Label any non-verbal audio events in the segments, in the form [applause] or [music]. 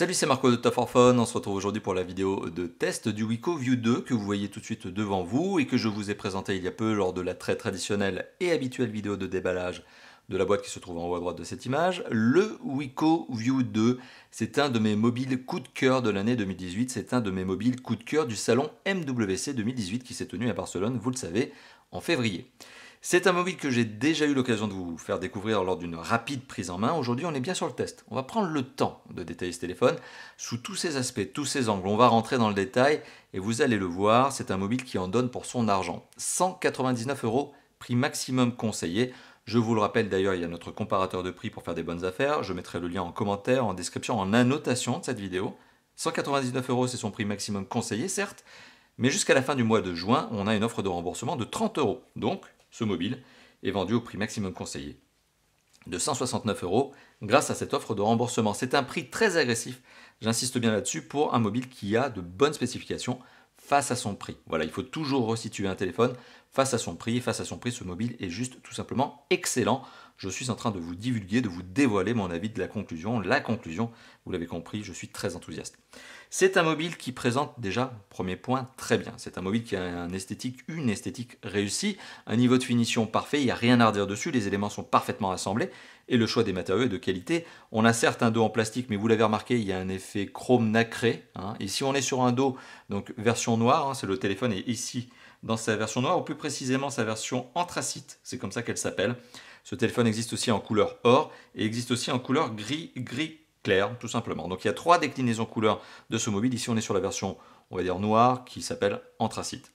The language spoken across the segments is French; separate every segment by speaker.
Speaker 1: Salut, c'est Marco de Tough On se retrouve aujourd'hui pour la vidéo de test du Wico View 2 que vous voyez tout de suite devant vous et que je vous ai présenté il y a peu lors de la très traditionnelle et habituelle vidéo de déballage de la boîte qui se trouve en haut à droite de cette image. Le Wico View 2, c'est un de mes mobiles coup de cœur de l'année 2018. C'est un de mes mobiles coup de cœur du salon MWC 2018 qui s'est tenu à Barcelone, vous le savez, en février. C'est un mobile que j'ai déjà eu l'occasion de vous faire découvrir lors d'une rapide prise en main. Aujourd'hui, on est bien sur le test. On va prendre le temps de détailler ce téléphone sous tous ses aspects, tous ses angles. On va rentrer dans le détail et vous allez le voir, c'est un mobile qui en donne pour son argent. 199 euros, prix maximum conseillé. Je vous le rappelle d'ailleurs, il y a notre comparateur de prix pour faire des bonnes affaires. Je mettrai le lien en commentaire, en description, en annotation de cette vidéo. 199 euros, c'est son prix maximum conseillé, certes, mais jusqu'à la fin du mois de juin, on a une offre de remboursement de 30 euros. Donc, ce mobile est vendu au prix maximum conseillé de 169 euros grâce à cette offre de remboursement. C'est un prix très agressif, j'insiste bien là-dessus, pour un mobile qui a de bonnes spécifications face à son prix. Voilà, il faut toujours resituer un téléphone face à son prix. Face à son prix, ce mobile est juste tout simplement excellent je suis en train de vous divulguer, de vous dévoiler mon avis de la conclusion. La conclusion, vous l'avez compris, je suis très enthousiaste. C'est un mobile qui présente déjà, premier point, très bien. C'est un mobile qui a un esthétique, une esthétique réussie, un niveau de finition parfait, il n'y a rien à redire dessus, les éléments sont parfaitement assemblés et le choix des matériaux est de qualité. On a certes un dos en plastique, mais vous l'avez remarqué, il y a un effet chrome nacré. Ici, hein. Et on est sur un dos, donc version noire, hein, c'est le téléphone est ici dans sa version noire, ou plus précisément sa version anthracite, c'est comme ça qu'elle s'appelle. Ce téléphone existe aussi en couleur or et existe aussi en couleur gris, gris clair, tout simplement. Donc il y a trois déclinaisons couleurs de ce mobile. Ici, on est sur la version, on va dire, noire qui s'appelle anthracite.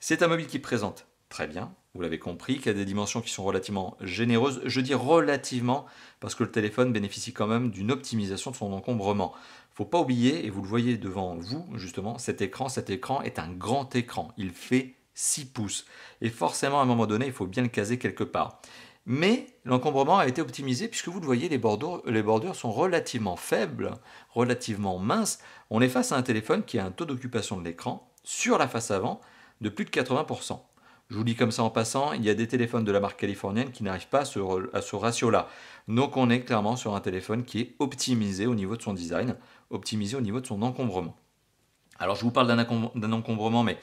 Speaker 1: C'est un mobile qui présente très bien, vous l'avez compris, qui a des dimensions qui sont relativement généreuses. Je dis relativement parce que le téléphone bénéficie quand même d'une optimisation de son encombrement. Il ne Faut pas oublier, et vous le voyez devant vous, justement, cet écran, cet écran est un grand écran. Il fait 6 pouces. Et forcément, à un moment donné, il faut bien le caser quelque part. Mais l'encombrement a été optimisé puisque vous le voyez, les bordures, sont relativement faibles, relativement minces. On est face à un téléphone qui a un taux d'occupation de l'écran sur la face avant de plus de 80%. Je vous dis comme ça en passant, il y a des téléphones de la marque californienne qui n'arrivent pas à ce, ratio-là. Donc on est clairement sur un téléphone qui est optimisé au niveau de son design, optimisé au niveau de son encombrement. Alors je vous parle d'un encombrement, mais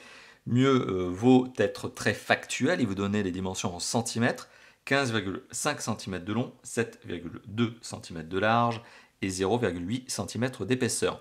Speaker 1: mieux euh, vaut être très factuel et vous donner les dimensions en centimètres 15,5 cm de long, 7,2 cm de large et 0,8 cm d'épaisseur.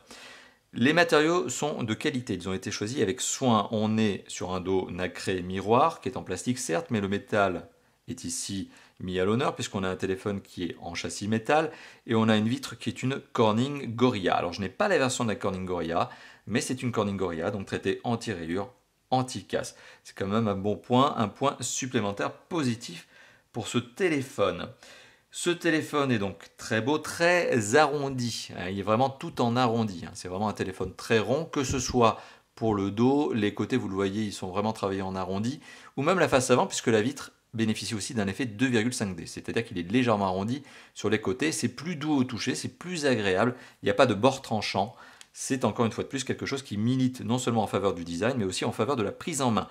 Speaker 1: Les matériaux sont de qualité, ils ont été choisis avec soin. On est sur un dos nacré miroir qui est en plastique certes, mais le métal est ici mis à l'honneur puisqu'on a un téléphone qui est en châssis métal et on a une vitre qui est une Corning Gorilla. Alors je n'ai pas la version de la Corning Gorilla, mais c'est une Corning Gorilla, donc traité anti-rayure, anti-casse. C'est quand même un bon point, un point supplémentaire positif pour ce téléphone. Ce téléphone est donc très beau, très arrondi. Euh, il est vraiment tout en arrondi. Hein. C'est vraiment un téléphone très rond, que ce soit pour le dos, les côtés, vous le voyez, ils sont vraiment travaillés en arrondi, ou même la face avant, puisque la vitre bénéficie aussi d'un effet 2,5D, c'est-à-dire qu'il est légèrement arrondi sur les côtés, c'est plus doux au toucher, c'est plus agréable, il n'y a pas de bord tranchant, c'est encore une fois de plus quelque chose qui milite non seulement en faveur du design, mais aussi en faveur de la prise en main.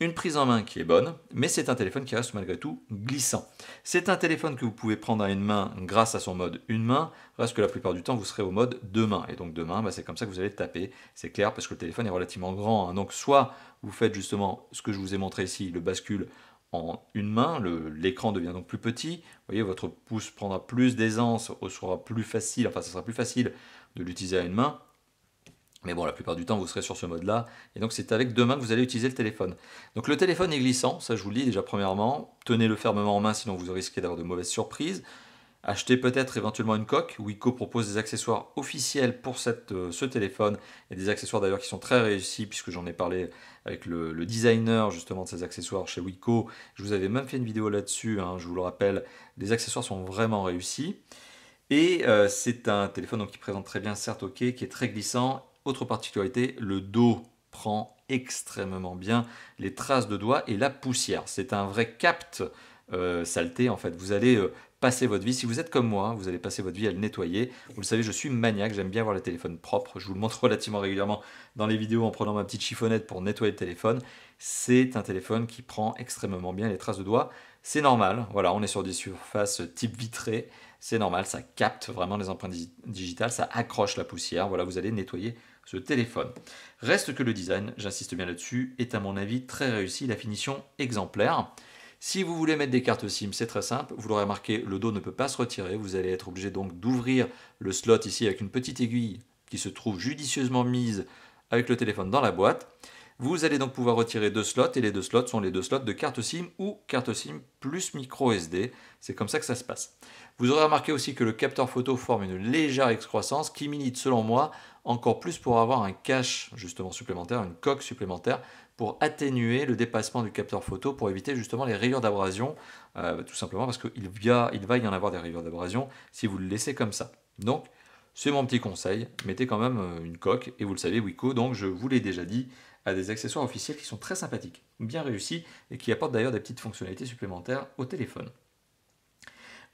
Speaker 1: Une prise en main qui est bonne, mais c'est un téléphone qui reste malgré tout glissant. C'est un téléphone que vous pouvez prendre à une main grâce à son mode une main, parce que la plupart du temps vous serez au mode deux mains. Et donc deux mains, bah, c'est comme ça que vous allez taper, c'est clair, parce que le téléphone est relativement grand. Hein. Donc soit vous faites justement ce que je vous ai montré ici, le bascule en une main, l'écran devient donc plus petit, vous voyez, votre pouce prendra plus d'aisance, sera plus facile, enfin ce sera plus facile de l'utiliser à une main, mais bon, la plupart du temps, vous serez sur ce mode-là. Et donc, c'est avec demain que vous allez utiliser le téléphone. Donc, le téléphone est glissant, ça je vous le dis déjà premièrement. Tenez-le fermement en main, sinon vous risquez d'avoir de mauvaises surprises. Achetez peut-être éventuellement une coque. Wiko propose des accessoires officiels pour cette, euh, ce téléphone et des accessoires d'ailleurs qui sont très réussis puisque j'en ai parlé avec le, designer justement de ces accessoires chez Wiko. Je vous avais même fait une vidéo là-dessus, hein, je vous le rappelle. Les accessoires sont vraiment réussis. Et euh, c'est un téléphone qui présente très bien, certes ok, qui est très glissant autre particularité, le dos prend extrêmement bien les traces de doigts et la poussière. C'est un vrai capte euh, saleté en fait. Vous allez euh, passer votre vie, si vous êtes comme moi, vous allez passer votre vie à le nettoyer. Vous le savez, je suis maniaque, j'aime bien avoir le téléphone propre. Je vous le montre [laughs] relativement régulièrement dans les vidéos en prenant ma petite chiffonnette pour nettoyer le téléphone. C'est un téléphone qui prend extrêmement bien les traces de doigts. C'est normal, voilà, on est sur des surfaces type vitrée. C'est normal, ça capte vraiment les empreintes digitales, ça accroche la poussière. Voilà, vous allez nettoyer ce téléphone. Reste que le design, j'insiste bien là-dessus, est à mon avis très réussi, la finition exemplaire. Si vous voulez mettre des cartes SIM, c'est très simple. Vous l'aurez remarqué, le dos ne peut pas se retirer. Vous allez être obligé donc d'ouvrir le slot ici avec une petite aiguille qui se trouve judicieusement mise avec le téléphone dans la boîte. Vous allez donc pouvoir retirer deux slots et les deux slots sont les deux slots de carte SIM ou carte SIM plus micro SD. C'est comme ça que ça se passe. Vous aurez remarqué aussi que le capteur photo forme une légère excroissance qui milite selon moi encore plus pour avoir un cache justement supplémentaire, une coque supplémentaire pour atténuer le dépassement du capteur photo pour éviter justement les rayures d'abrasion, euh, tout simplement parce qu'il va y en avoir des rayures d'abrasion si vous le laissez comme ça. Donc c'est mon petit conseil, mettez quand même euh, une coque et vous le savez Wiko, donc je vous l'ai déjà dit, a des accessoires officiels qui sont très sympathiques, bien réussis et qui apportent d'ailleurs des petites fonctionnalités supplémentaires au téléphone.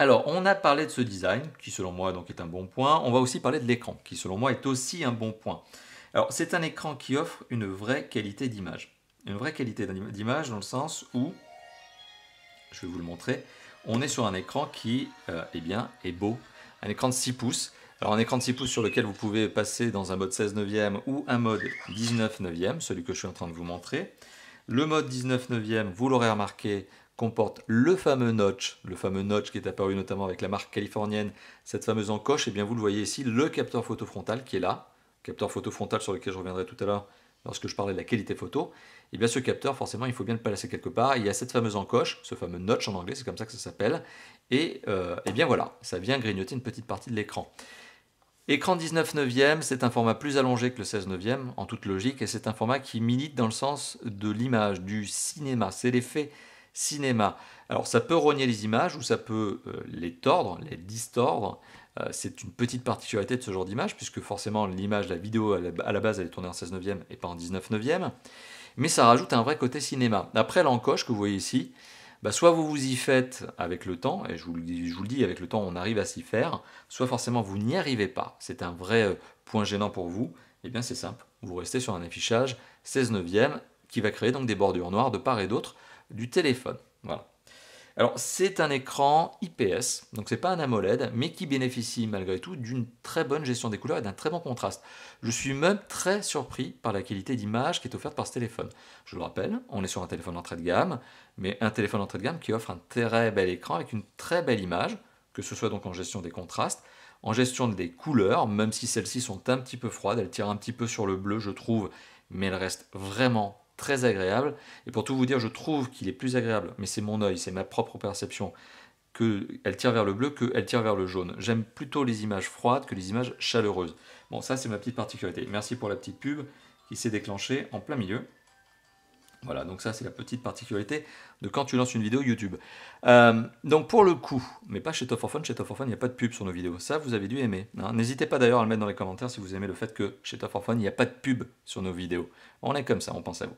Speaker 1: Alors, on a parlé de ce design, qui selon moi donc est un bon point. On va aussi parler de l'écran, qui selon moi est aussi un bon point. Alors, c'est un écran qui offre une vraie qualité d'image. Une vraie qualité d'image dans le sens où, je vais vous le montrer, on est sur un écran qui euh, eh bien, est beau. Un écran de 6 pouces. Alors un écran de 6 pouces sur lequel vous pouvez passer dans un mode 16 neuvième ou un mode 19 neuvième, celui que je suis en train de vous montrer. Le mode 19 neuvième, vous l'aurez remarqué, comporte le fameux notch, le fameux notch qui est apparu notamment avec la marque californienne, cette fameuse encoche, et eh bien vous le voyez ici, le capteur photo frontal qui est là, capteur photo frontal sur lequel je reviendrai tout à l'heure lorsque je parlais de la qualité photo, et eh bien ce capteur, forcément, il faut bien le placer quelque part. Il y a cette fameuse encoche, ce fameux notch en anglais, c'est comme ça que ça s'appelle, et, et euh, eh bien voilà, ça vient grignoter une petite partie de l'écran. Écran 19 neuvième, c'est un format plus allongé que le 16 neuvième, en toute logique, et c'est un format qui milite dans le sens de l'image, du cinéma. C'est l'effet cinéma. Alors ça peut rogner les images ou ça peut euh, les tordre, les distordre. Euh, c'est une petite particularité de ce genre d'image puisque forcément l'image, la vidéo à la, base elle est tournée en 16 neuvième et pas en 19 neuvième. Mais ça rajoute un vrai côté cinéma. Après l'encoche que vous voyez ici, bah, soit vous vous y faites avec le temps, et je vous, le dis, avec le temps on arrive à s'y faire, soit forcément vous n'y arrivez pas, c'est un vrai euh, point gênant pour vous, et eh bien c'est simple, vous restez sur un affichage 16 neuvième qui va créer donc des bordures noires de part et d'autre du téléphone. Voilà. Alors c'est un écran IPS, donc c'est pas un AMOLED, mais qui bénéficie malgré tout d'une très bonne gestion des couleurs et d'un très bon contraste. Je suis même très surpris par la qualité d'image qui est offerte par ce téléphone. Je le rappelle, on est sur un téléphone d'entrée de gamme, mais un téléphone d'entrée de gamme qui offre un très bel écran avec une très belle image, que ce soit donc en gestion des contrastes, en gestion des couleurs, même si celles-ci sont un petit peu froides, elles tirent un petit peu sur le bleu je trouve, mais elles restent vraiment très agréable. Et pour tout vous dire, je trouve qu'il est plus agréable, mais c'est mon œil, c'est ma propre perception, qu'elle tire vers le bleu qu'elle tire vers le jaune. J'aime plutôt les images froides que les images chaleureuses. Bon, ça c'est ma petite particularité. Merci pour la petite pub qui s'est déclenchée en plein milieu. Voilà, donc ça c'est la petite particularité de quand tu lances une vidéo YouTube. Euh, donc pour le coup, mais pas chez Top for chez Top il n'y a pas de pub sur nos vidéos. Ça vous avez dû aimer. Hein. N'hésitez pas d'ailleurs à le mettre dans les commentaires si vous aimez le fait que chez Top il n'y a pas de pub sur nos vidéos. On est comme ça, on pense à vous.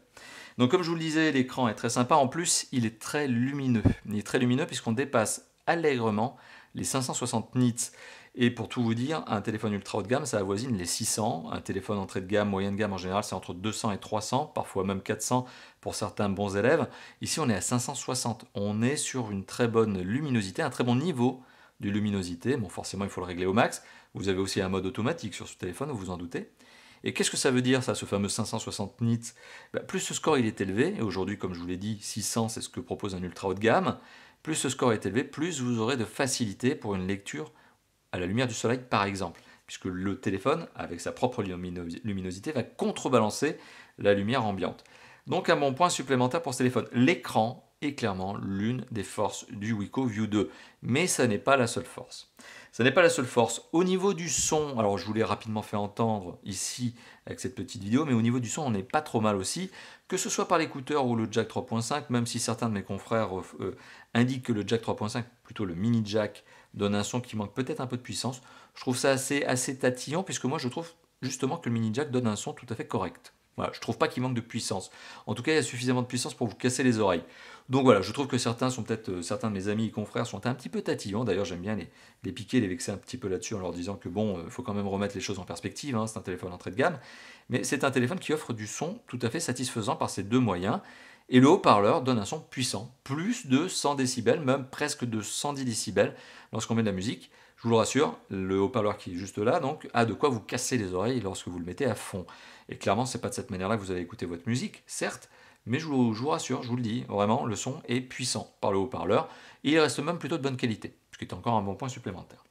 Speaker 1: Donc comme je vous le disais, l'écran est très sympa. En plus, il est très lumineux. Il est très lumineux puisqu'on dépasse allègrement les 560 nits. Et pour tout vous dire, un téléphone ultra haut de gamme, ça avoisine les 600. Un téléphone entrée de gamme, moyenne gamme en général, c'est entre 200 et 300, parfois même 400 pour certains bons élèves. Ici, on est à 560. On est sur une très bonne luminosité, un très bon niveau de luminosité. Bon, forcément, il faut le régler au max. Vous avez aussi un mode automatique sur ce téléphone, vous vous en doutez. Et qu'est-ce que ça veut dire, ça, ce fameux 560 nits bah, Plus ce score il est élevé, et aujourd'hui, comme je vous l'ai dit, 600, c'est ce que propose un ultra haut de gamme, plus ce score est élevé, plus vous aurez de facilité pour une lecture à la lumière du soleil, par exemple, puisque le téléphone, avec sa propre luminosité, va contrebalancer la lumière ambiante. Donc à mon point supplémentaire pour ce téléphone, l'écran est clairement l'une des forces du Wico View 2, mais ça n'est pas la seule force. Ce n'est pas la seule force. Au niveau du son, alors je vous l'ai rapidement fait entendre ici avec cette petite vidéo, mais au niveau du son, on n'est pas trop mal aussi, que ce soit par l'écouteur ou le jack 3.5, même si certains de mes confrères euh, euh, indiquent que le jack 3.5, plutôt le mini jack, donne un son qui manque peut-être un peu de puissance. Je trouve ça assez, assez tatillon, puisque moi je trouve justement que le mini jack donne un son tout à fait correct je trouve pas qu'il manque de puissance. En tout cas, il y a suffisamment de puissance pour vous casser les oreilles. Donc voilà, je trouve que certains sont peut-être, euh, certains de mes amis et confrères sont un petit peu tatillons. D'ailleurs, j'aime bien les, piquer, les vexer un petit peu là-dessus en leur disant que bon, il euh, faut quand même remettre les choses en perspective. Hein, c'est un téléphone entrée de gamme, mais c'est un téléphone qui offre du son tout à fait satisfaisant par ses deux moyens. Et le haut-parleur donne un son puissant, plus de 100 décibels, même presque de 110 décibels lorsqu'on met de la musique. Je vous le rassure, le haut-parleur qui est juste là donc a de quoi vous casser les oreilles lorsque vous le mettez à fond. Et clairement, ce n'est pas de cette manière-là que vous allez écouter votre musique, certes, mais je vous, je rassure, je vous le dis, vraiment, le son est puissant par le haut-parleur et il reste même plutôt de bonne qualité, ce qui est encore un bon point supplémentaire.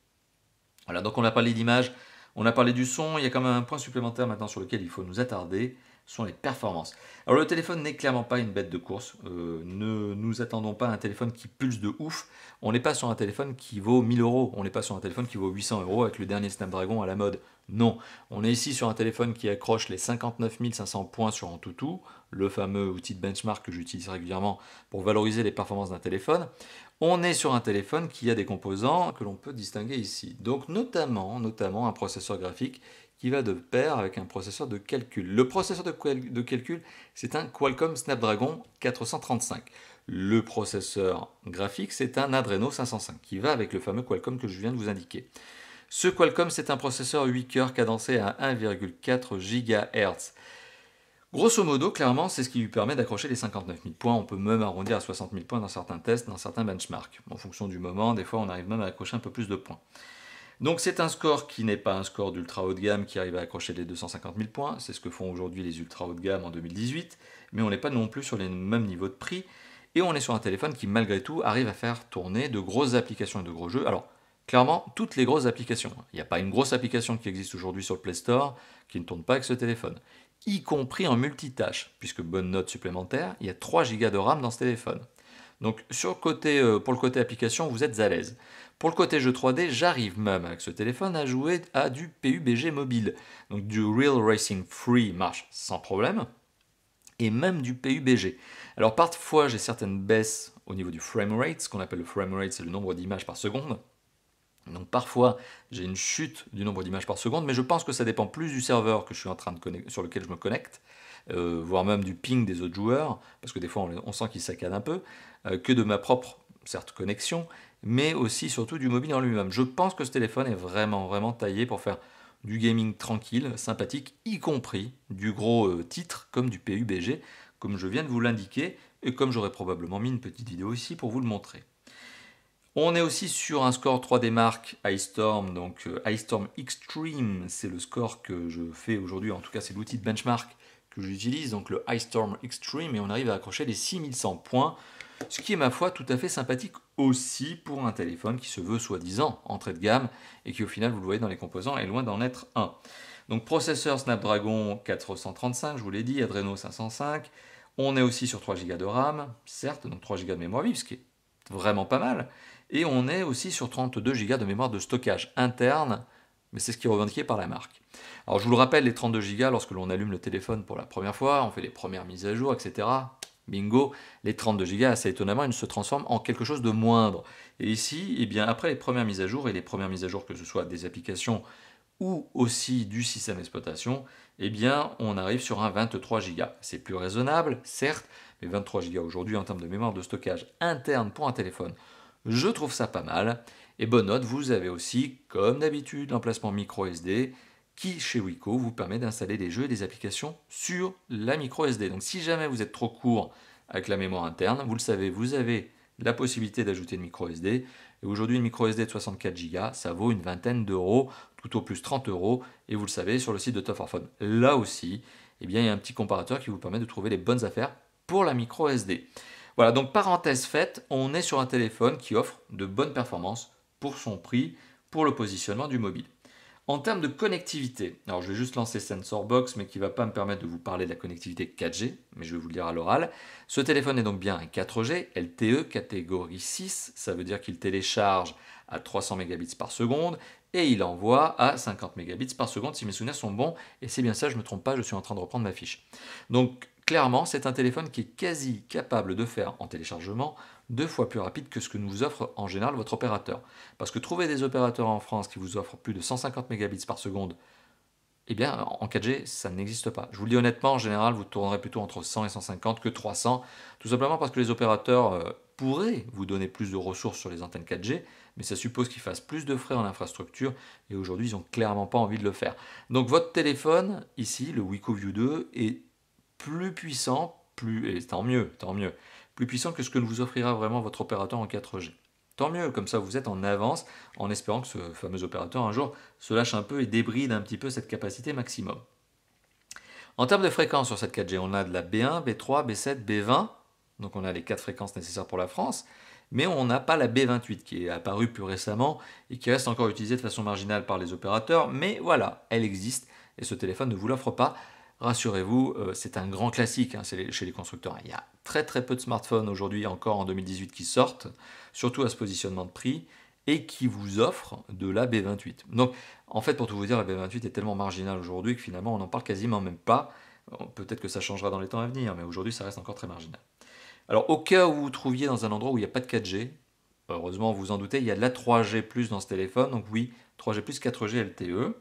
Speaker 1: Voilà, donc on a parlé d'image, on a parlé du son, il y a quand même un point supplémentaire maintenant sur lequel il faut nous attarder, sont les performances. Alors le téléphone n'est clairement pas une bête de course. Euh, ne nous attendons pas à un téléphone qui pulse de ouf. On n'est pas sur un téléphone qui vaut 1000 euros. On n'est pas sur un téléphone qui vaut 800 euros avec le dernier Snapdragon à la mode. Non, on est ici sur un téléphone qui accroche les 59 500 points sur AnTuTu, le fameux outil de benchmark que j'utilise régulièrement pour valoriser les performances d'un téléphone. On est sur un téléphone qui a des composants que l'on peut distinguer ici. Donc notamment, notamment un processeur graphique qui va de pair avec un processeur de calcul. Le processeur de, calcul, c'est un Qualcomm Snapdragon 435. Le processeur graphique, c'est un Adreno 505 qui va avec le fameux Qualcomm que je viens de vous indiquer. Ce Qualcomm, c'est un processeur 8 coeurs cadencé à 1,4 GHz. Grosso modo, clairement, c'est ce qui lui permet d'accrocher les 59 000 points. On peut même arrondir à 60 000 points dans certains tests, dans certains benchmarks. En fonction du moment, des fois, on arrive même à accrocher un peu plus de points. Donc c'est un score qui n'est pas un score d'ultra haut de gamme qui arrive à accrocher les 250 000 points, c'est ce que font aujourd'hui les ultra haut de gamme en 2018, mais on n'est pas non plus sur les mêmes niveaux de prix, et on est sur un téléphone qui malgré tout arrive à faire tourner de grosses applications et de gros jeux. Alors clairement, toutes les grosses applications. Il n'y a pas une grosse application qui existe aujourd'hui sur le Play Store qui ne tourne pas avec ce téléphone, y compris en multitâche, puisque bonne note supplémentaire, il y a 3 Go de RAM dans ce téléphone. Donc sur côté, euh, pour le côté application, vous êtes à l'aise. Pour le côté jeu 3D, j'arrive même avec ce téléphone à jouer à du PUBG mobile. Donc du Real Racing Free marche sans problème, et même du PUBG. Alors parfois j'ai certaines baisses au niveau du rate, ce qu'on appelle le frame rate, c'est le nombre d'images par seconde. Donc parfois, j'ai une chute du nombre d'images par seconde, mais je pense que ça dépend plus du serveur que je suis en train de sur lequel je me connecte euh, voire même du ping des autres joueurs, parce que des fois on, sent qu'ils saccadent un peu, euh, que de ma propre, certes, connexion, mais aussi surtout du mobile en lui-même. Je pense que ce téléphone est vraiment, vraiment taillé pour faire du gaming tranquille, sympathique, y compris du gros euh, titre comme du PUBG, comme je viens de vous l'indiquer, et comme j'aurais probablement mis une petite vidéo ici pour vous le montrer. On est aussi sur un score 3D marque iStorm, donc iStorm Extreme, c'est le score que je fais aujourd'hui, en tout cas c'est l'outil de benchmark que j'utilise, donc le Ice Storm Extreme, et on arrive à accrocher les 6100 points, ce qui est ma foi tout à fait sympathique aussi pour un téléphone qui se veut soi-disant entrée de gamme, et qui au final, vous le voyez dans les composants, est loin d'en être un. Donc processeur Snapdragon 435, je vous l'ai dit, Adreno 505, on est aussi sur 3 Go de RAM, certes, donc 3 Go de mémoire vive, ce qui est vraiment pas mal, et on est aussi sur 32 Go de mémoire de stockage interne, mais c'est ce qui est revendiqué par la marque. Alors je vous le rappelle, les 32 Go, lorsque l'on allume le téléphone pour la première fois, on fait les premières mises à jour, etc. Bingo, les 32 Go, assez étonnamment, ils se transforment en quelque chose de moindre. Et ici, eh bien, après les premières mises à jour, et les premières mises à jour que ce soit des applications ou aussi du système d'exploitation, eh bien, on arrive sur un 23 Go. C'est plus raisonnable, certes, mais 23 Go aujourd'hui en termes de mémoire de stockage interne pour un téléphone je trouve ça pas mal. Et bonne note, vous avez aussi, comme d'habitude, l'emplacement micro SD qui, chez Wico vous permet d'installer des jeux et des applications sur la micro SD. Donc si jamais vous êtes trop court avec la mémoire interne, vous le savez, vous avez la possibilité d'ajouter une micro SD. Et aujourd'hui, une micro SD de 64 Go, ça vaut une vingtaine d'euros, tout au plus 30 euros. Et vous le savez, sur le site de Top Phone, là aussi, eh bien, il y a un petit comparateur qui vous permet de trouver les bonnes affaires pour la micro SD. Voilà, donc parenthèse faite, on est sur un téléphone qui offre de bonnes performances pour son prix, pour le positionnement du mobile. En termes de connectivité, alors je vais juste lancer SensorBox, mais qui ne va pas me permettre de vous parler de la connectivité 4G, mais je vais vous le dire à l'oral. Ce téléphone est donc bien un 4G, LTE catégorie 6, ça veut dire qu'il télécharge à 300 Mbps par seconde et il envoie à 50 Mbps par seconde si mes souvenirs sont bons. Et c'est bien ça, je ne me trompe pas, je suis en train de reprendre ma fiche. Donc Clairement, c'est un téléphone qui est quasi capable de faire en téléchargement deux fois plus rapide que ce que nous offre en général votre opérateur. Parce que trouver des opérateurs en France qui vous offrent plus de 150 mégabits par seconde, eh bien, en 4G, ça n'existe pas. Je vous le dis honnêtement, en général, vous tournerez plutôt entre 100 et 150 que 300, tout simplement parce que les opérateurs euh, pourraient vous donner plus de ressources sur les antennes 4G, mais ça suppose qu'ils fassent plus de frais en infrastructure, et aujourd'hui, ils n'ont clairement pas envie de le faire. Donc, votre téléphone, ici, le Wico View 2, est plus puissant, plus, tant mieux, tant mieux, plus puissant que ce que vous offrira vraiment votre opérateur en 4G. Tant mieux, comme ça vous êtes en avance en espérant que ce fameux opérateur un jour se lâche un peu et débride un petit peu cette capacité maximum. En termes de fréquences sur cette 4G, on a de la B1, B3, B7, B20, donc on a les quatre fréquences nécessaires pour la France, mais on n'a pas la B28 qui est apparue plus récemment et qui reste encore utilisée de façon marginale par les opérateurs, mais voilà, elle existe et ce téléphone ne vous l'offre pas, rassurez-vous, euh, c'est un grand classique hein, chez les constructeurs. Il y a très très peu de smartphones aujourd'hui, encore en 2018, qui sortent, surtout à ce positionnement de prix, et qui vous offrent de la B28. Donc, en fait, pour tout vous dire, la B28 est tellement marginale aujourd'hui que finalement, on n'en parle quasiment même pas. Peut-être que ça changera dans les temps à venir, mais aujourd'hui, ça reste encore très marginal. Alors, au cas où vous vous trouviez dans un endroit où il n'y a pas de 4G, heureusement, vous vous en doutez, il y a de la 3G+, dans ce téléphone, donc oui, 3G+, 4G LTE.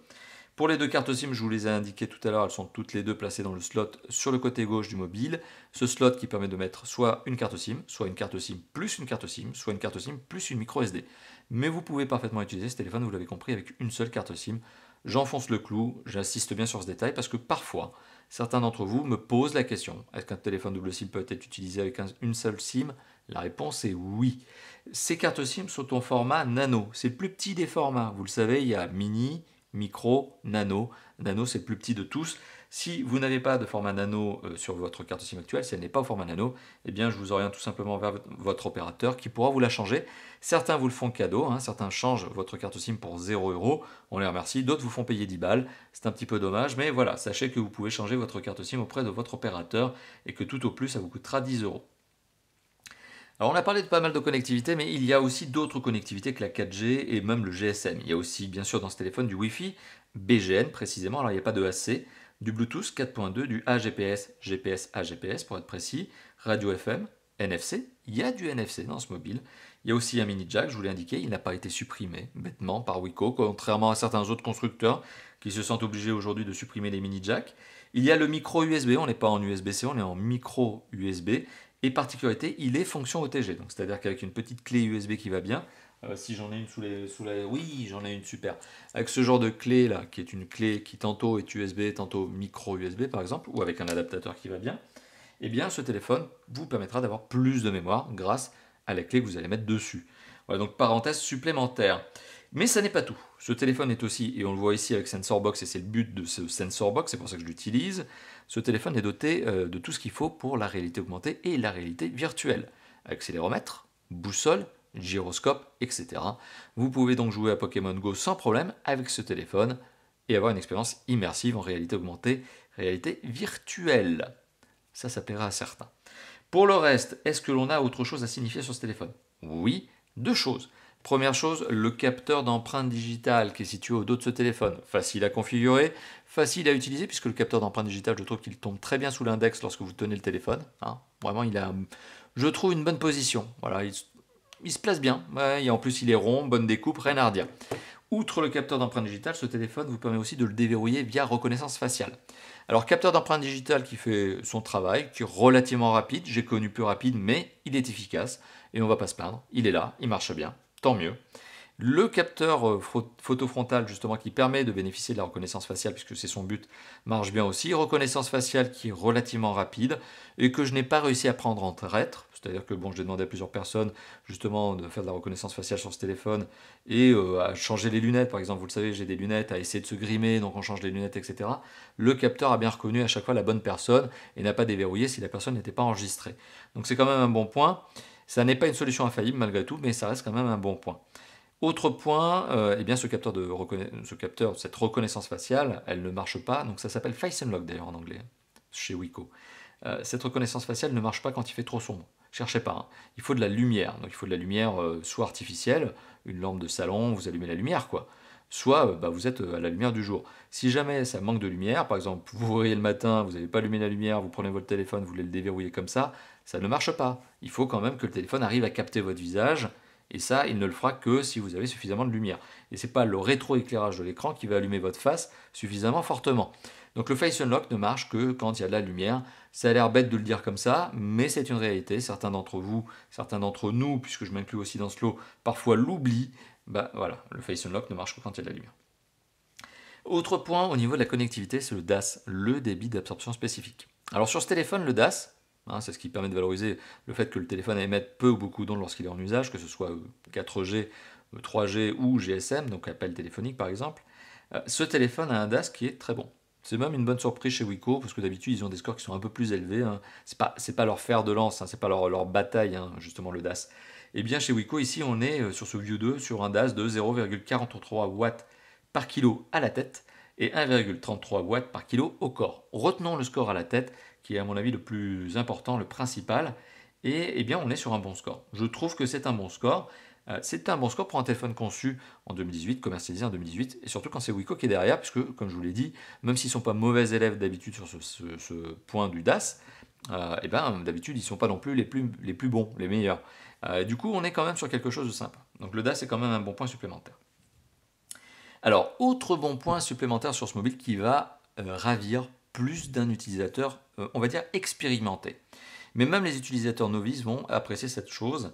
Speaker 1: Pour les deux cartes SIM, je vous les ai indiquées tout à l'heure, elles sont toutes les deux placées dans le slot sur le côté gauche du mobile. Ce slot qui permet de mettre soit une carte SIM, soit une carte SIM plus une carte SIM, soit une carte SIM plus une micro SD. Mais vous pouvez parfaitement utiliser ce téléphone, vous l'avez compris, avec une seule carte SIM. J'enfonce le clou, j'insiste bien sur ce détail parce que parfois, certains d'entre vous me posent la question est-ce qu'un téléphone double SIM peut être utilisé avec une seule SIM La réponse est oui. Ces cartes SIM sont en format nano, c'est le plus petit des formats. Vous le savez, il y a mini, micro, nano. Nano, c'est le plus petit de tous. Si vous n'avez pas de format nano euh, sur votre carte SIM actuelle, si elle n'est pas au format nano, eh bien, je vous oriente tout simplement vers votre opérateur qui pourra vous la changer. Certains vous le font cadeau, hein. certains changent votre carte SIM pour 0 euros, on les remercie. D'autres vous font payer 10 balles, c'est un petit peu dommage, mais voilà, sachez que vous pouvez changer votre carte SIM auprès de votre opérateur et que tout au plus, ça vous coûtera 10 euros. Alors on a parlé de pas mal de connectivités, mais il y a aussi d'autres connectivités que la 4G et même le GSM. Il y a aussi bien sûr dans ce téléphone du Wi-Fi, BGN précisément, alors il n'y a pas de AC, du Bluetooth 4.2, du AGPS, GPS, AGPS pour être précis, radio FM, NFC, il y a du NFC dans ce mobile. Il y a aussi un mini jack, je vous l'ai indiqué, il n'a pas été supprimé bêtement par Wico, contrairement à certains autres constructeurs qui se sentent obligés aujourd'hui de supprimer les mini jacks. Il y a le micro USB, on n'est pas en USB-C, on est en micro USB. Et particularité, il est fonction OTG. Donc c'est-à-dire qu'avec une petite clé USB qui va bien, euh, si j'en ai une sous, sous la... Oui, j'en ai une super. Avec ce genre de clé là, qui est une clé qui tantôt est USB, tantôt micro USB par exemple, ou avec un adaptateur qui va bien, eh bien ce téléphone vous permettra d'avoir plus de mémoire grâce à la clé que vous allez mettre dessus. Voilà, donc parenthèse supplémentaire. Mais ça n'est pas tout. Ce téléphone est aussi, et on le voit ici avec SensorBox, et c'est le but de ce SensorBox, c'est pour ça que je l'utilise, ce téléphone est doté euh, de tout ce qu'il faut pour la réalité augmentée et la réalité virtuelle. Accéléromètre, boussole, gyroscope, etc. Vous pouvez donc jouer à Pokémon Go sans problème avec ce téléphone et avoir une expérience immersive en réalité augmentée, réalité virtuelle. Ça, ça plaira à certains. Pour le reste, est-ce que l'on a autre chose à signifier sur ce téléphone Oui, deux choses. Première chose, le capteur d'empreinte digitale qui est situé au dos de ce téléphone. Facile à configurer, facile à utiliser puisque le capteur d'empreinte digitale, je trouve qu'il tombe très bien sous l'index lorsque vous tenez le téléphone. Hein. Vraiment, il a, je trouve, une bonne position. Voilà, il, se place bien. et en plus, il est rond, bonne découpe, rien à redire. Outre le capteur d'empreinte digitale, ce téléphone vous permet aussi de le déverrouiller via reconnaissance faciale. Alors, capteur d'empreinte digitale qui fait son travail, qui est relativement rapide, j'ai connu plus rapide, mais il est efficace, et on va pas se plaindre, il est là, il marche bien, tant mieux. Le capteur euh, photo frontal, justement, qui permet de bénéficier de la reconnaissance faciale, puisque c'est son but, marche bien aussi. Reconnaissance faciale qui est relativement rapide et que je n'ai pas réussi à prendre en traître. C'est-à-dire que bon, j'ai demandé à plusieurs personnes justement de faire de la reconnaissance faciale sur ce téléphone et euh, à changer les lunettes. Par exemple, vous le savez, j'ai des lunettes, à essayer de se grimer, donc on change les lunettes, etc. Le capteur a bien reconnu à chaque fois la bonne personne et n'a pas déverrouillé si la personne n'était pas enregistrée. Donc c'est quand même un bon point. Ça n'est pas une solution infaillible malgré tout, mais ça reste quand même un bon point. Autre point, euh, eh bien ce capteur, de ce capteur, cette reconnaissance faciale, elle ne marche pas, donc ça s'appelle Face Unlock d'ailleurs en anglais, chez Wico. Euh, cette reconnaissance faciale ne marche pas quand il fait trop sombre. Cherchez pas, hein. il faut de la lumière, donc il faut de la lumière euh, soit artificielle, une lampe de salon, vous allumez la lumière quoi soit euh, bah, vous êtes euh, à la lumière du jour. Si jamais ça manque de lumière, par exemple, vous vous le matin, vous n'avez pas allumé la lumière, vous prenez votre téléphone, vous voulez le déverrouiller comme ça, ça ne marche pas. Il faut quand même que le téléphone arrive à capter votre visage, et ça, il ne le fera que si vous avez suffisamment de lumière. Et ce n'est pas le rétroéclairage de l'écran qui va allumer votre face suffisamment fortement. Donc le Face Unlock ne marche que quand il y a de la lumière. Ça a l'air bête de le dire comme ça, mais c'est une réalité. Certains d'entre vous, certains d'entre nous, puisque je m'inclus aussi dans ce lot, parfois l'oublient bah voilà, le Face Unlock ne marche que quand il y a de la lumière. Autre point au niveau de la connectivité, c'est le DAS, le débit d'absorption spécifique. Alors sur ce téléphone, le DAS, hein, c'est ce qui permet de valoriser le fait que le téléphone émette peu ou beaucoup d'ondes lorsqu'il est en usage, que ce soit 4G, euh, 3G euh, ou GSM, donc appel téléphonique par exemple. Euh, ce téléphone a un DAS qui est très bon. C'est même une bonne surprise chez Wiko, parce que d'habitude, ils ont des scores qui sont un peu plus élevés. Hein. C'est pas, leur fer de lance, hein, c'est pas leur, bataille, justement, le DAS. Et eh bien, chez Wico, ici, on est euh, sur ce View 2 sur un DAS de 0,43 watts par kilo à la tête et 1,33 watts par kilo au corps. Retenons le score à la tête, qui est à mon avis le plus important, le principal, et eh bien on est sur un bon score. Je trouve que c'est un bon score. Euh, c'est un bon score pour un téléphone conçu en 2018, commercialisé en 2018, et surtout quand c'est Wico qui est derrière, puisque, comme je vous l'ai dit, même s'ils ne sont pas mauvais élèves d'habitude sur ce, point du DAS, et euh, eh ben, d'habitude, ils ne sont pas non plus les plus, les plus bons, les meilleurs. Euh, du coup, on est quand même sur quelque chose de sympa. Donc le DAS c'est quand même un bon point supplémentaire. Alors, autre bon point supplémentaire sur ce mobile qui va euh, ravir plus d'un utilisateur, on va dire, expérimenté. Mais même les utilisateurs novices vont apprécier cette chose.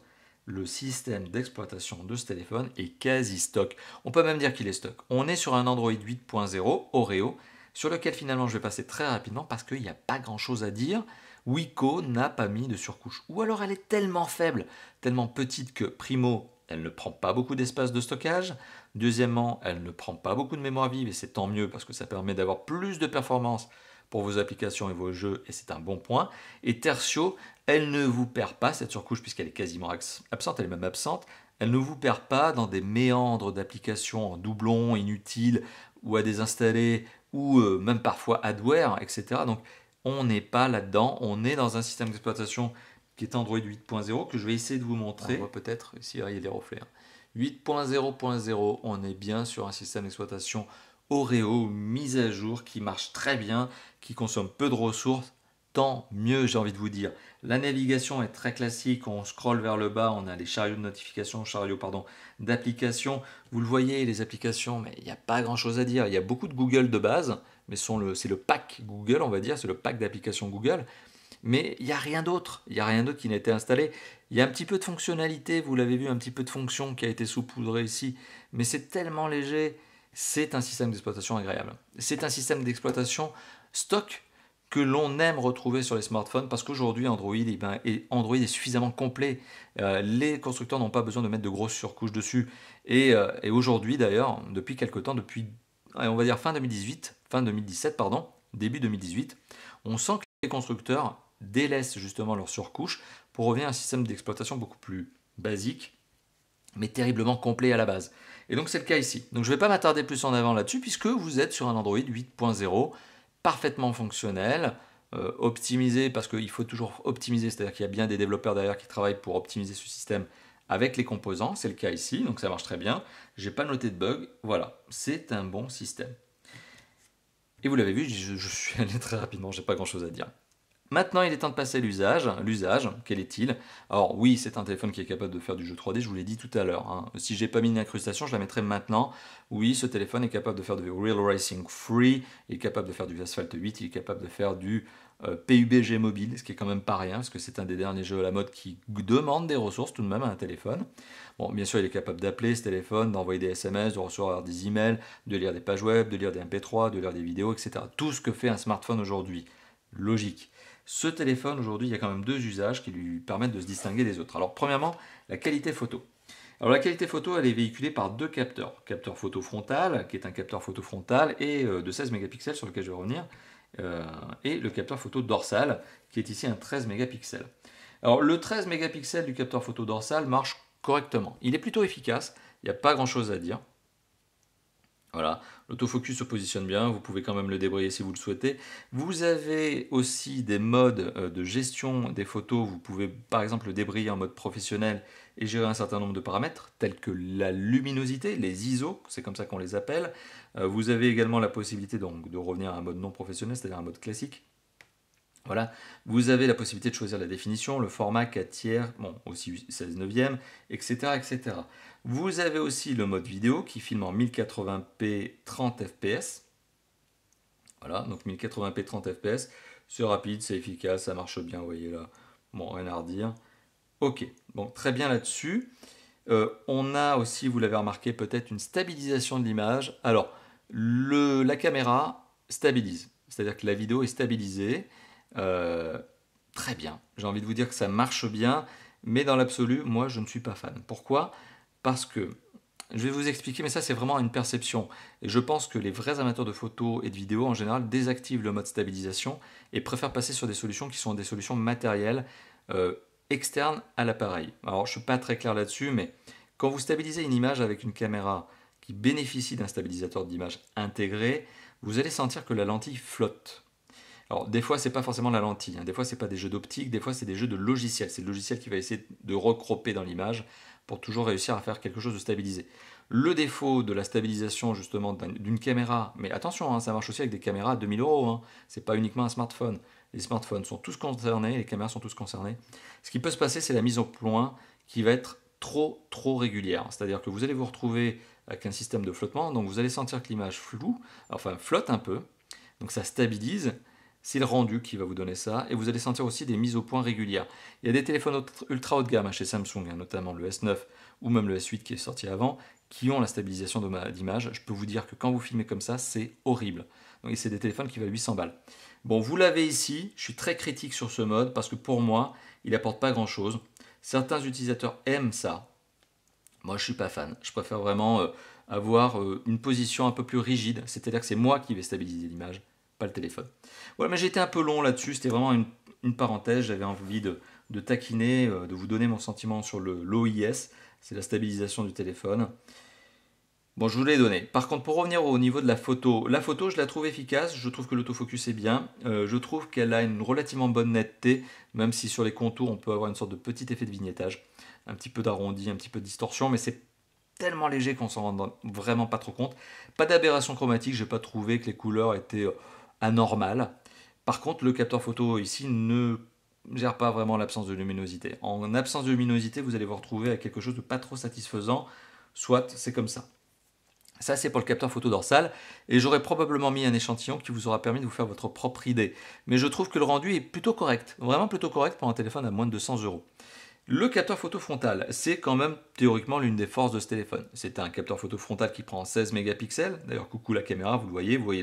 Speaker 1: Le système d'exploitation de ce téléphone est quasi stock. On peut même dire qu'il est stock. On est sur un Android 8.0 Oreo, sur lequel finalement je vais passer très rapidement parce qu'il n'y a pas grand-chose à dire. Wiko n'a pas mis de surcouche. Ou alors elle est tellement faible, tellement petite que, primo, elle ne prend pas beaucoup d'espace de stockage. Deuxièmement, elle ne prend pas beaucoup de mémoire vive et c'est tant mieux parce que ça permet d'avoir plus de performance pour vos applications et vos jeux et c'est un bon point. Et tertio, elle ne vous perd pas cette surcouche puisqu'elle est quasiment absente, elle est même absente. Elle ne vous perd pas dans des méandres d'applications en doublons inutiles ou à désinstaller ou euh, même parfois adware, etc. Donc on n'est pas là-dedans, on est dans un système d'exploitation qui est Android 8.0 que je vais essayer de vous montrer. On voit peut-être ici, il y a les reflets. 8.0.0, hein. on est bien sur un système d'exploitation Oreo mise à jour qui marche très bien, qui consomme peu de ressources, tant mieux j'ai envie de vous dire. La navigation est très classique, on scrolle vers le bas, on a les chariots de notification, chariots pardon, d'applications. Vous le voyez, les applications, mais il n'y a pas grand chose à dire. Il y a beaucoup de Google de base, mais c'est le pack Google, on va dire, c'est le pack d'applications Google. Mais il n'y a rien d'autre, il n'y a rien d'autre qui n'a été installé. Il y a un petit peu de fonctionnalité, vous l'avez vu, un petit peu de fonction qui a été saupoudrée ici, mais c'est tellement léger, c'est un système d'exploitation agréable. C'est un système d'exploitation stock que l'on aime retrouver sur les smartphones parce qu'aujourd'hui Android, eh ben, Android est suffisamment complet. Euh, les constructeurs n'ont pas besoin de mettre de grosses surcouches dessus. Et, euh, et aujourd'hui d'ailleurs, depuis quelques temps, depuis on va dire fin 2018, fin 2017, pardon, début 2018, on sent que les constructeurs délaissent justement leur surcouche pour revenir à un système d'exploitation beaucoup plus basique, mais terriblement complet à la base. Et donc c'est le cas ici. Donc je ne vais pas m'attarder plus en avant là-dessus, puisque vous êtes sur un Android 8.0, parfaitement fonctionnel, euh, optimisé, parce qu'il faut toujours optimiser, c'est-à-dire qu'il y a bien des développeurs derrière qui travaillent pour optimiser ce système avec les composants, c'est le cas ici, donc ça marche très bien. Je n'ai pas noté de bug, voilà, c'est un bon système. Et vous l'avez vu, je, suis [laughs] allé très rapidement, j'ai pas grand chose à dire. Maintenant, il est temps de passer à l'usage. L'usage, quel est-il Alors oui, c'est un téléphone qui est capable de faire du jeu 3D, je vous l'ai dit tout à l'heure. Hein. Si j'ai pas mis une incrustation, je la mettrai maintenant. Oui, ce téléphone est capable de faire du Real Racing Free, il est capable de faire du Asphalt 8, il est capable de faire du euh, PUBG Mobile, ce qui est quand même pas rien, parce que c'est un des derniers jeux à la mode qui demande des ressources tout de même à un téléphone. Bon, bien sûr, il est capable d'appeler ce téléphone, d'envoyer des SMS, de recevoir des emails, de lire des pages web, de lire des MP3, de lire des vidéos, etc. Tout ce que fait un smartphone aujourd'hui. Logique. Ce téléphone, aujourd'hui, il y a quand même deux usages qui lui permettent de se distinguer des autres. Alors, premièrement, la qualité photo. Alors la qualité photo, elle est véhiculée par deux capteurs. Capteur photo frontal, qui est un capteur photo frontal, et euh, de 16 mégapixels sur lequel je vais revenir, euh, et le capteur photo dorsal, qui est ici un 13 mégapixels. Alors le 13 mégapixels du capteur photo dorsal marche correctement. Il est plutôt efficace, il n'y a pas grand-chose à dire. Voilà, l'autofocus se positionne bien, vous pouvez quand même le débrayer si vous le souhaitez. Vous avez aussi des modes euh, de gestion des photos, vous pouvez par exemple le débrayer en mode professionnel et gérer un certain nombre de paramètres tels que la luminosité, les ISO, c'est comme ça qu'on les appelle. Euh, vous avez également la possibilité donc de revenir à un mode non professionnel, c'est-à-dire un mode classique. Voilà, vous avez la possibilité de choisir la définition, le format 4 tiers, bon, aussi 16 neuvième, etc., etc. Vous avez aussi le mode vidéo qui filme en 1080p 30 fps. Voilà, donc 1080p 30 fps, c'est rapide, c'est efficace, ça marche bien, vous voyez là, bon, rien à redire. Ok, bon, très bien là-dessus. Euh, on a aussi, vous l'avez remarqué, peut-être une stabilisation de l'image. Alors, la caméra stabilise, c'est-à-dire que la vidéo est stabilisée. Euh, très bien, j'ai envie de vous dire que ça marche bien, mais dans l'absolu, moi, je ne suis pas fan. Pourquoi Parce que, je vais vous expliquer, mais ça, c'est vraiment une perception. Et je pense que les vrais amateurs de photos et de vidéos, en général, désactivent le mode stabilisation et préfèrent passer sur des solutions qui sont des solutions matérielles. Euh, externe à l'appareil. Alors je ne suis pas très clair là-dessus, mais quand vous stabilisez une image avec une caméra qui bénéficie d'un stabilisateur d'image intégré, vous allez sentir que la lentille flotte. Alors des fois c'est pas forcément la lentille, hein. des fois n'est pas des jeux d'optique, des fois c'est des jeux de logiciel. C'est le logiciel qui va essayer de recropper dans l'image pour toujours réussir à faire quelque chose de stabilisé. Le défaut de la stabilisation justement d'une caméra, mais attention, hein, ça marche aussi avec des caméras à 2000 euros, hein, c'est pas uniquement un smartphone. Les smartphones sont tous concernés, les caméras sont tous concernées. Ce qui peut se passer, c'est la mise au point qui va être trop, trop régulière. C'est-à-dire que vous allez vous retrouver avec un système de flottement, donc vous allez sentir que l'image floue, enfin flotte un peu, donc ça stabilise, c'est le rendu qui va vous donner ça, et vous allez sentir aussi des mises au point régulières. Il y a des téléphones ultra haut de gamme chez Samsung, hein, notamment le S9 ou même le S8 qui est sorti avant, qui ont la stabilisation d'image. Je peux vous dire que quand vous filmez comme ça, c'est horrible. Donc c'est des téléphones qui valent 800 balles. Bon, vous l'avez ici, je suis très critique sur ce mode parce que pour moi, il n'apporte pas grand-chose. Certains utilisateurs aiment ça. Moi, je ne suis pas fan. Je préfère vraiment euh, avoir euh, une position un peu plus rigide, c'est-à-dire que c'est moi qui vais stabiliser l'image pas le téléphone. Voilà, mais j'ai été un peu long là-dessus, c'était vraiment une, parenthèse, j'avais envie de, taquiner, euh, de vous donner mon sentiment sur l'OIS, c'est la stabilisation du téléphone. Bon, je vous l'ai donné. Par contre, pour revenir au niveau de la photo, la photo, je la trouve efficace, je trouve que l'autofocus est bien, euh, je trouve qu'elle a une relativement bonne netteté, même si sur les contours, on peut avoir une sorte de petit effet de vignettage, un petit peu d'arrondi, un petit peu de distorsion, mais c'est tellement léger qu'on s'en rend vraiment pas trop compte. Pas d'aberration chromatique, j'ai pas trouvé que les couleurs étaient euh, anormal. Par contre, le capteur photo ici ne gère pas vraiment l'absence de luminosité. En absence de luminosité, vous allez vous retrouver à quelque chose de pas trop satisfaisant, soit c'est comme ça. Ça, c'est pour le capteur photo dorsal, et j'aurais probablement mis un échantillon qui vous aura permis de vous faire votre propre idée. Mais je trouve que le rendu est plutôt correct, vraiment plutôt correct pour un téléphone à moins de 200 euros. Le capteur photo frontal, c'est quand même théoriquement l'une des forces de ce téléphone. C'est un capteur photo frontal qui prend 16 mégapixels. D'ailleurs, coucou la caméra, vous le voyez, vous voyez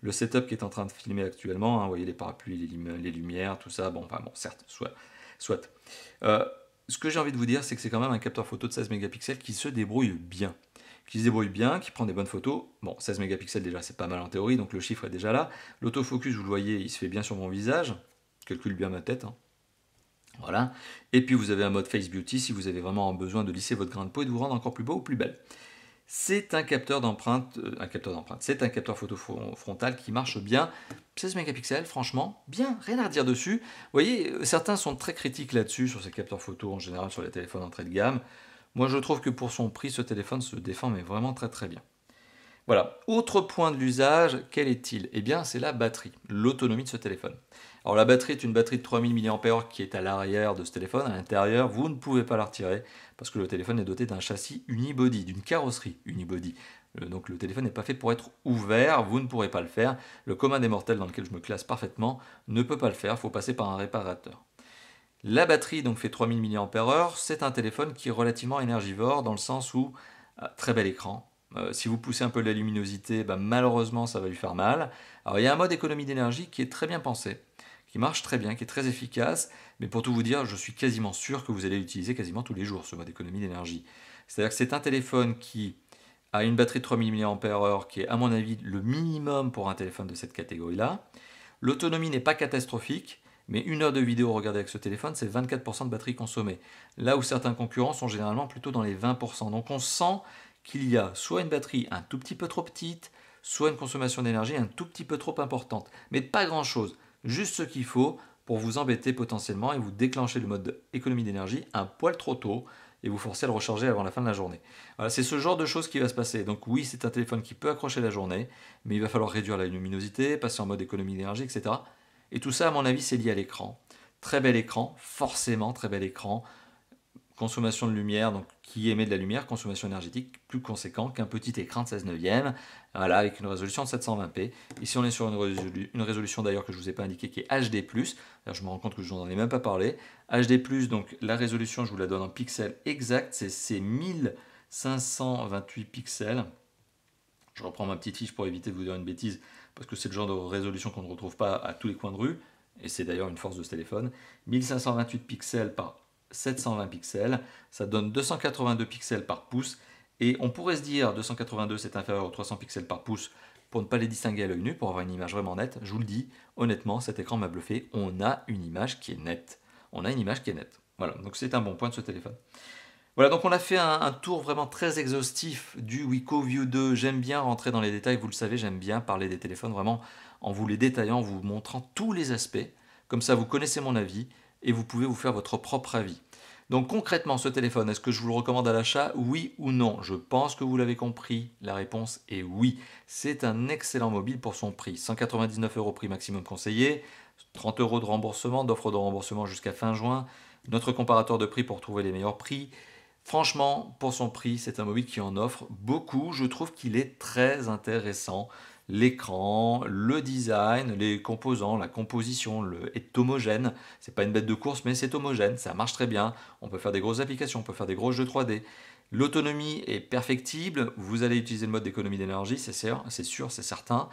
Speaker 1: le, setup qui est en train de filmer actuellement. Hein, vous voyez les parapluies, les, lumières, tout ça. Bon, enfin bon, certes, soit. soit. Euh, ce que j'ai envie de vous dire, c'est que c'est quand même un capteur photo de 16 mégapixels qui se débrouille bien. Qui se débrouille bien, qui prend des bonnes photos. Bon, 16 mégapixels déjà, c'est pas mal en théorie, donc le chiffre est déjà là. L'autofocus, vous le voyez, il se fait bien sur mon visage. calcule bien ma tête. Hein. Voilà. Et puis vous avez un mode Face Beauty si vous avez vraiment besoin de lisser votre grain de peau et de vous rendre encore plus beau ou plus belle. C'est un capteur d'empreinte, euh, un capteur d'empreinte, c'est un capteur photo frontal qui marche bien. 16 mégapixels, franchement, bien, rien à redire dessus. Vous voyez, euh, certains sont très critiques là-dessus, sur ces capteurs photo en général, sur les téléphones d'entrée de gamme. Moi, je trouve que pour son prix, ce téléphone se défend, mais vraiment très très bien. Voilà. Autre point de l'usage, quel est-il Eh bien, c'est la batterie, l'autonomie de ce téléphone. Alors la batterie est une batterie de 3000 mAh qui est à l'arrière de ce téléphone, à l'intérieur, vous ne pouvez pas la retirer parce que le téléphone est doté d'un châssis unibody, d'une carrosserie unibody. Euh, donc le téléphone n'est pas fait pour être ouvert, vous ne pourrez pas le faire. Le commun des mortels dans lequel je me classe parfaitement ne peut pas le faire, il faut passer par un réparateur. La batterie donc fait 3000 mAh, c'est un téléphone qui est relativement énergivore dans le sens où très bel écran, euh, si vous poussez un peu la luminosité, bah, malheureusement, ça va lui faire mal. Alors, il y a un mode économie d'énergie qui est très bien pensé, qui marche très bien, qui est très efficace. Mais pour tout vous dire, je suis quasiment sûr que vous allez l'utiliser quasiment tous les jours, ce mode économie d'énergie. C'est-à-dire que c'est un téléphone qui a une batterie de 3000 mAh, qui est à mon avis le minimum pour un téléphone de cette catégorie-là. L'autonomie n'est pas catastrophique, mais une heure de vidéo regardée avec ce téléphone, c'est 24% de batterie consommée. Là où certains concurrents sont généralement plutôt dans les 20%. Donc on sent qu'il y a soit une batterie un tout petit peu trop petite, soit une consommation d'énergie un tout petit peu trop importante. Mais pas grand-chose, juste ce qu'il faut pour vous embêter potentiellement et vous déclencher le mode économie d'énergie un poil trop tôt et vous forcer à le recharger avant la fin de la journée. Voilà, c'est ce genre de choses qui va se passer. Donc oui, c'est un téléphone qui peut accrocher la journée, mais il va falloir réduire la luminosité, passer en mode économie d'énergie, etc. Et tout ça, à mon avis, c'est lié à l'écran. Très bel écran, forcément très bel écran. Consommation de lumière, donc qui émet de la lumière, consommation énergétique, conséquent qu'un petit écran de 16 neuvième, voilà, avec une résolution de 720p. Ici, on est sur une, une résolution d'ailleurs que je vous ai pas indiqué qui est HD+. plus je me rends compte que je n'en ai même pas parlé. HD+, donc la résolution, je vous la donne en pixels exact c'est 1528 pixels. Je reprends ma petite fiche pour éviter de vous dire une bêtise, parce que c'est le genre de résolution qu'on ne retrouve pas à tous les coins de rue, et c'est d'ailleurs une force de ce téléphone. 1528 pixels par 720 pixels, ça donne 282 pixels par pouce, et on pourrait se dire 282 c'est inférieur aux 300 pixels par pouce pour ne pas les distinguer à l'œil nu, pour avoir une image vraiment nette. Je vous le dis, honnêtement, cet écran m'a bluffé. On a une image qui est nette. On a une image qui est nette. Voilà, donc c'est un bon point de ce téléphone. Voilà, donc on a fait un, tour vraiment très exhaustif du Wico View 2. J'aime bien rentrer dans les détails, vous le savez, j'aime bien parler des téléphones vraiment en vous les détaillant, en vous montrant tous les aspects. Comme ça, vous connaissez mon avis et vous pouvez vous faire votre propre avis. Donc concrètement, ce téléphone, est-ce que je vous le recommande à l'achat Oui ou non Je pense que vous l'avez compris, la réponse est oui. C'est un excellent mobile pour son prix. 199 euros prix maximum conseillé, 30 euros de remboursement, d'offres de remboursement jusqu'à fin juin, notre comparateur de prix pour trouver les meilleurs prix. Franchement, pour son prix, c'est un mobile qui en offre beaucoup. Je trouve qu'il est très intéressant l'écran, le design, les composants, la composition le, est homogène. C'est pas une bête de course, mais c'est homogène, ça marche très bien. On peut faire des grosses applications, on peut faire des gros jeux 3D. L'autonomie est perfectible, vous allez utiliser le mode d'économie d'énergie, c'est sûr, c'est sûr, c'est certain.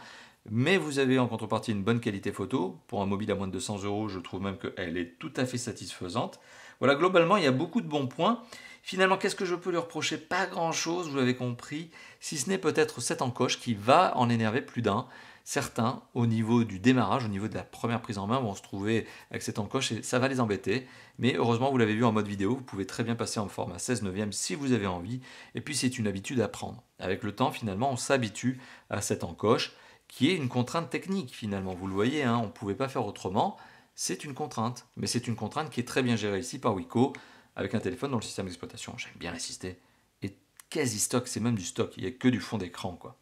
Speaker 1: Mais vous avez en contrepartie une bonne qualité photo. Pour un mobile à moins de 200 euros, je trouve même qu'elle est tout à fait satisfaisante. Voilà, globalement, il y a beaucoup de bons points. Finalement, qu'est-ce que je peux lui reprocher Pas grand-chose, vous l'avez compris, si ce n'est peut-être cette encoche qui va en énerver plus d'un. Certains, au niveau du démarrage, au niveau de la première prise en main, vont se trouver avec cette encoche et ça va les embêter. Mais heureusement, vous l'avez vu en mode vidéo, vous pouvez très bien passer en format 16 e si vous avez envie. Et puis, c'est une habitude à prendre. Avec le temps, finalement, on s'habitue à cette encoche qui est une contrainte technique finalement. Vous le voyez, hein, on ne pouvait pas faire autrement. C'est une contrainte, mais c'est une contrainte qui est très bien gérée ici par Wico avec un téléphone dans le système d'exploitation, j'aime bien insister, et quasi stock, c'est même du stock, il n'y a que du fond d'écran. quoi.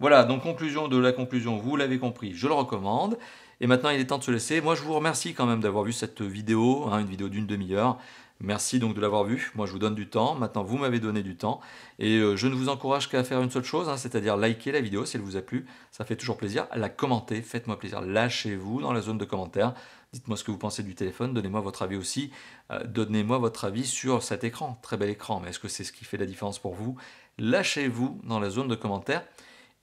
Speaker 1: Voilà, donc conclusion de la conclusion, vous l'avez compris, je le recommande. Et maintenant, il est temps de se laisser. Moi, je vous remercie quand même d'avoir vu cette vidéo, hein, une vidéo d'une demi-heure. Merci donc de l'avoir vu. Moi, je vous donne du temps. Maintenant, vous m'avez donné du temps. Et euh, je ne vous encourage qu'à faire une seule chose, hein, c'est-à-dire liker la vidéo si elle vous a plu. Ça fait toujours plaisir. La commenter, faites-moi plaisir. Lâchez-vous dans la zone de commentaires. Dites-moi ce que vous pensez du téléphone, donnez-moi votre avis aussi, euh, donnez-moi votre avis sur cet écran, très bel écran, mais est-ce que c'est ce qui fait la différence pour vous Lâchez-vous dans la zone de commentaires.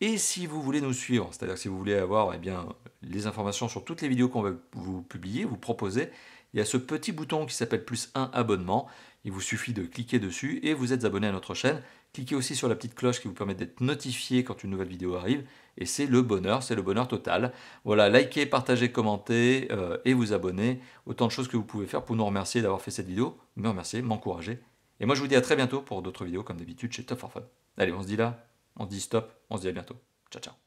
Speaker 1: Et si vous voulez nous suivre, c'est-à-dire si vous voulez avoir eh bien, les informations sur toutes les vidéos qu'on va vous publier, vous proposer, il y a ce petit bouton qui s'appelle plus un abonnement. Il vous suffit de cliquer dessus et vous êtes abonné à notre chaîne. Cliquez aussi sur la petite cloche qui vous permet d'être notifié quand une nouvelle vidéo arrive et c'est le bonheur, c'est le bonheur total. Voilà, likez, partagez, commentez euh, et vous abonnez. Autant de choses que vous pouvez faire pour nous remercier d'avoir fait cette vidéo, me remercier, m'encourager. Et moi je vous dis à très bientôt pour d'autres vidéos comme d'habitude chez Top for Fun. Allez, on se dit là, on se dit stop, on se dit à bientôt. Ciao ciao.